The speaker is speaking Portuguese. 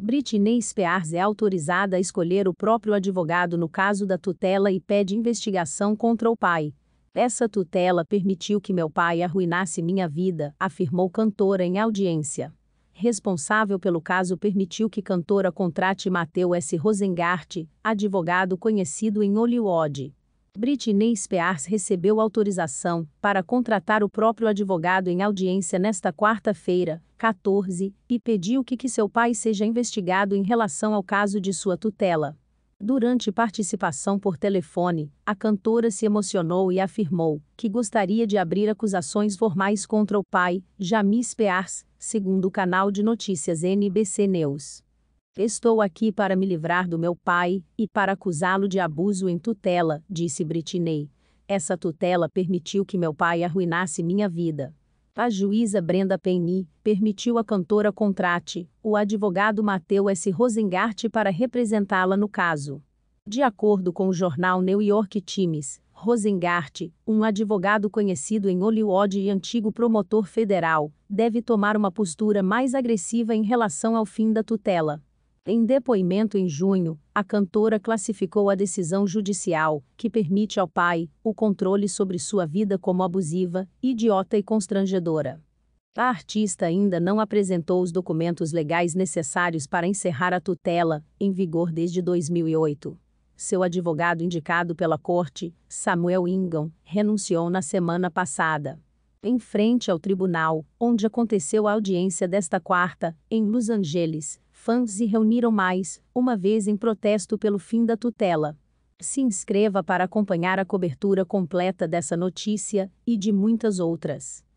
Britney Spears é autorizada a escolher o próprio advogado no caso da tutela e pede investigação contra o pai. Essa tutela permitiu que meu pai arruinasse minha vida, afirmou cantora em audiência. Responsável pelo caso permitiu que cantora contrate Mateu S. Rosengart, advogado conhecido em Hollywood. Britney Spears recebeu autorização para contratar o próprio advogado em audiência nesta quarta-feira, 14, e pediu que, que seu pai seja investigado em relação ao caso de sua tutela. Durante participação por telefone, a cantora se emocionou e afirmou que gostaria de abrir acusações formais contra o pai, Jamie Spears, segundo o canal de notícias NBC News. Estou aqui para me livrar do meu pai e para acusá-lo de abuso em tutela, disse Britney. Essa tutela permitiu que meu pai arruinasse minha vida. A juíza Brenda Penny permitiu a cantora contrate o advogado Mateu S. Rosengart para representá-la no caso. De acordo com o jornal New York Times, Rosengart, um advogado conhecido em Hollywood e antigo promotor federal, deve tomar uma postura mais agressiva em relação ao fim da tutela. Em depoimento em junho, a cantora classificou a decisão judicial, que permite ao pai o controle sobre sua vida como abusiva, idiota e constrangedora. A artista ainda não apresentou os documentos legais necessários para encerrar a tutela, em vigor desde 2008. Seu advogado indicado pela corte, Samuel Ingham, renunciou na semana passada em frente ao tribunal, onde aconteceu a audiência desta quarta, em Los Angeles, fãs se reuniram mais uma vez em protesto pelo fim da tutela. Se inscreva para acompanhar a cobertura completa dessa notícia e de muitas outras.